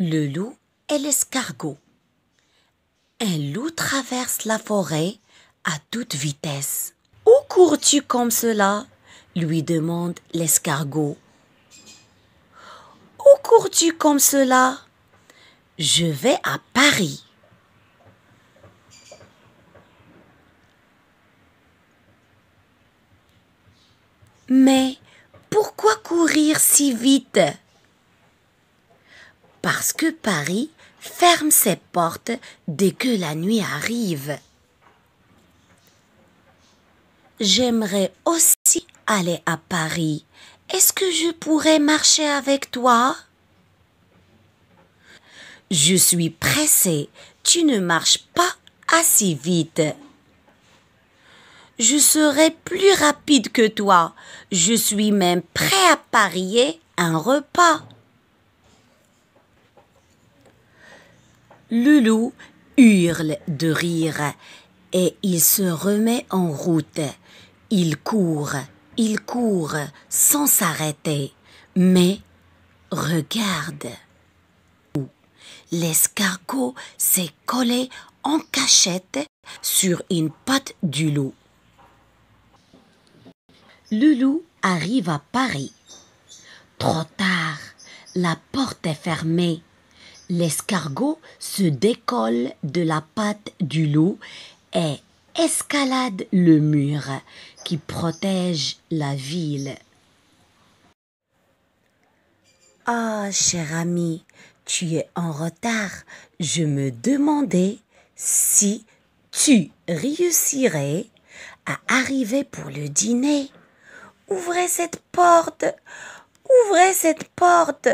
Le loup et l'escargot. Un loup traverse la forêt à toute vitesse. Où cours-tu comme cela lui demande l'escargot. Où cours-tu comme cela Je vais à Paris. Mais pourquoi courir si vite parce que Paris ferme ses portes dès que la nuit arrive. J'aimerais aussi aller à Paris. Est-ce que je pourrais marcher avec toi Je suis pressée. Tu ne marches pas assez vite. Je serai plus rapide que toi. Je suis même prêt à parier un repas. Le loup hurle de rire et il se remet en route. Il court, il court sans s'arrêter. Mais regarde. L'escargot s'est collé en cachette sur une patte du loup. Le loup arrive à Paris. Trop tard, la porte est fermée. L'escargot se décolle de la patte du loup et escalade le mur qui protège la ville. Ah, cher ami, tu es en retard. Je me demandais si tu réussirais à arriver pour le dîner. Ouvrez cette porte. Ouvrez cette porte.